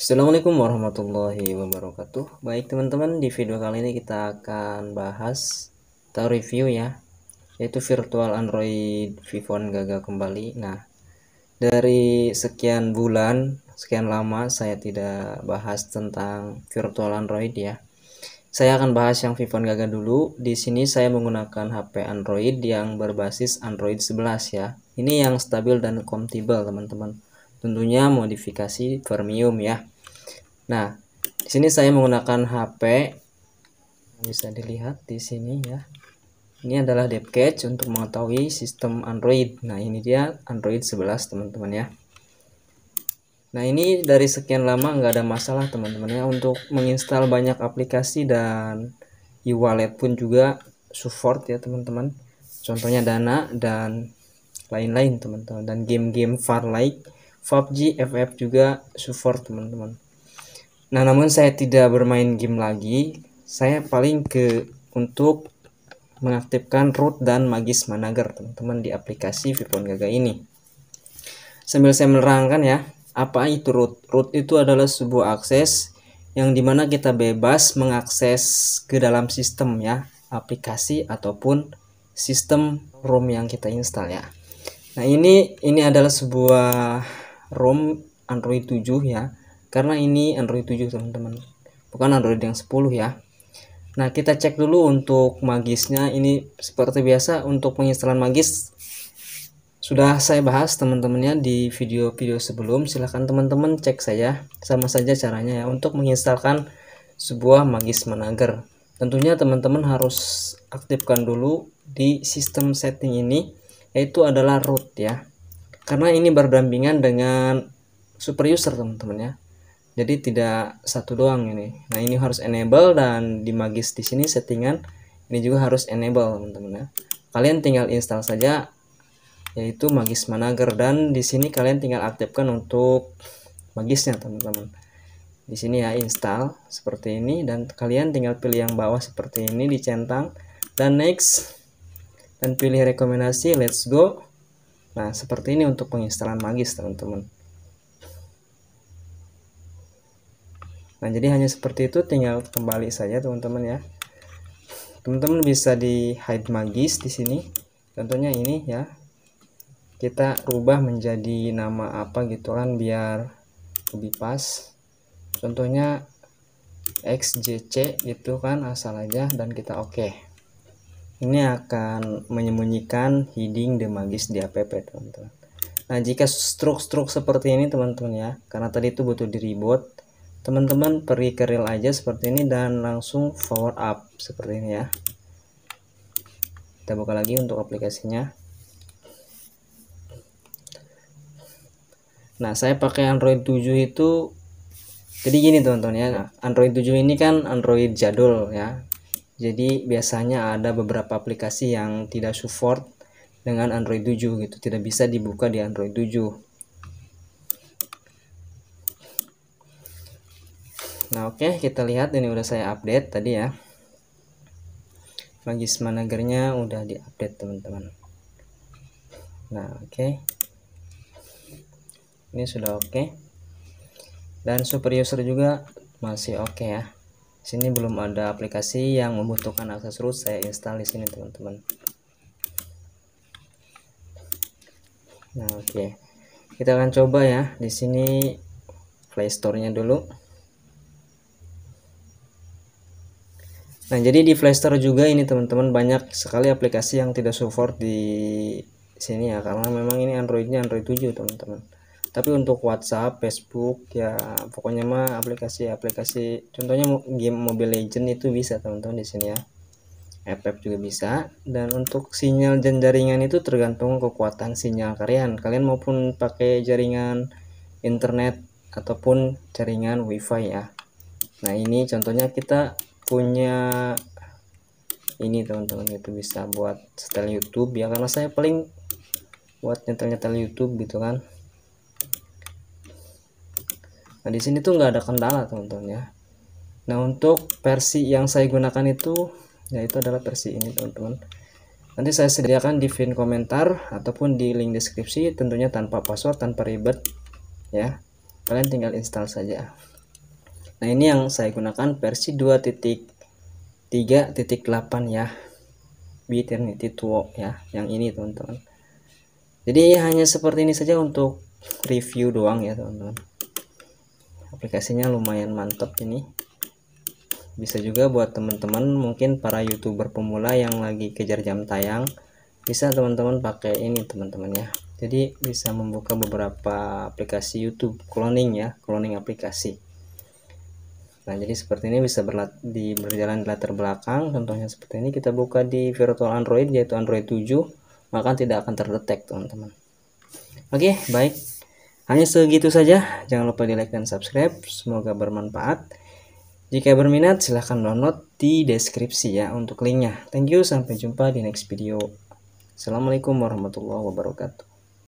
Assalamualaikum warahmatullahi wabarakatuh Baik teman-teman di video kali ini kita akan bahas atau review ya Yaitu virtual android vivon gagal kembali Nah dari sekian bulan sekian lama saya tidak bahas tentang virtual android ya saya akan bahas yang Vivon gagal dulu. Di sini saya menggunakan HP Android yang berbasis Android 11 ya. Ini yang stabil dan kompatibel teman-teman tentunya modifikasi Fermium ya. Nah, di sini saya menggunakan HP. Bisa dilihat di sini ya. Ini adalah depth catch untuk mengetahui sistem Android. Nah, ini dia Android 11 teman-teman ya. Nah, ini dari sekian lama nggak ada masalah teman-teman ya untuk menginstal banyak aplikasi dan e-wallet pun juga support ya teman-teman. Contohnya Dana dan lain-lain teman-teman dan game-game far like PUBG FF juga support teman-teman nah namun saya tidak bermain game lagi saya paling ke untuk mengaktifkan root dan magis manager teman-teman di aplikasi Vipon Gaga ini sambil saya menerangkan ya apa itu root root itu adalah sebuah akses yang dimana kita bebas mengakses ke dalam sistem ya aplikasi ataupun sistem ROM yang kita install ya nah ini ini adalah sebuah ROM Android 7 ya karena ini Android 7 teman-teman bukan Android yang 10 ya nah kita cek dulu untuk magisnya ini seperti biasa untuk penginstalan magis sudah saya bahas teman-temannya di video-video sebelum silahkan teman-teman cek saya sama saja caranya ya untuk menginstalkan sebuah magis manager tentunya teman-teman harus aktifkan dulu di sistem setting ini yaitu adalah root ya karena ini berdampingan dengan super user teman-teman ya jadi tidak satu doang ini nah ini harus enable dan di magis di sini settingan ini juga harus enable teman-teman ya kalian tinggal install saja yaitu magis manager dan di sini kalian tinggal aktifkan untuk magisnya teman-teman di sini ya install seperti ini dan kalian tinggal pilih yang bawah seperti ini dicentang dan next dan pilih rekomendasi let's go Nah, seperti ini untuk penginstalan magis, teman-teman. Nah, jadi hanya seperti itu, tinggal kembali saja, teman-teman ya. Teman-teman bisa di hide magis di sini. Contohnya ini ya. Kita rubah menjadi nama apa gitu kan biar lebih pas. Contohnya XJC gitu kan asal aja dan kita oke. Okay ini akan menyembunyikan heading magis di app teman-teman nah jika struk-struk seperti ini teman-teman ya karena tadi itu butuh di reboot teman-teman pergi ke real aja seperti ini dan langsung forward up seperti ini ya kita buka lagi untuk aplikasinya nah saya pakai Android 7 itu jadi gini teman-teman ya Android 7 ini kan Android jadul ya jadi biasanya ada beberapa aplikasi yang tidak support dengan Android 7 gitu, tidak bisa dibuka di Android 7. Nah, oke, okay, kita lihat ini udah saya update tadi ya. Magis managernya udah diupdate, teman-teman. Nah, oke. Okay. Ini sudah oke. Okay. Dan super user juga masih oke okay ya sini belum ada aplikasi yang membutuhkan akses root saya install di sini teman-teman nah oke okay. kita akan coba ya di sini playstore-nya dulu nah jadi di playstore juga ini teman-teman banyak sekali aplikasi yang tidak support di sini ya karena memang ini androidnya android 7 teman-teman tapi untuk WhatsApp Facebook ya pokoknya mah aplikasi-aplikasi contohnya game Mobile Legend itu bisa teman-teman di sini ya FF juga bisa dan untuk sinyal dan jaringan itu tergantung kekuatan sinyal kalian kalian maupun pakai jaringan internet ataupun jaringan Wi-Fi ya nah ini contohnya kita punya ini teman-teman itu bisa buat setel YouTube ya karena saya paling buat nyetel-nyetel YouTube gitu kan Nah, di sini tuh nggak ada kendala, teman-teman ya. Nah, untuk versi yang saya gunakan itu yaitu adalah versi ini, teman-teman. Nanti saya sediakan di pin komentar ataupun di link deskripsi, tentunya tanpa password, tanpa ribet ya. Kalian tinggal install saja. Nah, ini yang saya gunakan versi 2.3.8 ya. Biternity Tuo ya, yang ini, teman-teman. Jadi hanya seperti ini saja untuk review doang ya, teman-teman aplikasinya lumayan mantap ini bisa juga buat teman-teman mungkin para youtuber pemula yang lagi kejar jam tayang bisa teman-teman pakai ini teman-teman ya jadi bisa membuka beberapa aplikasi YouTube cloning ya cloning aplikasi nah jadi seperti ini bisa berlat di berjalan di latar belakang contohnya seperti ini kita buka di virtual Android yaitu Android 7 maka tidak akan terdetek teman-teman oke baik hanya segitu saja. Jangan lupa di like dan subscribe. Semoga bermanfaat. Jika berminat silahkan download di deskripsi ya untuk linknya. Thank you. Sampai jumpa di next video. Assalamualaikum warahmatullahi wabarakatuh.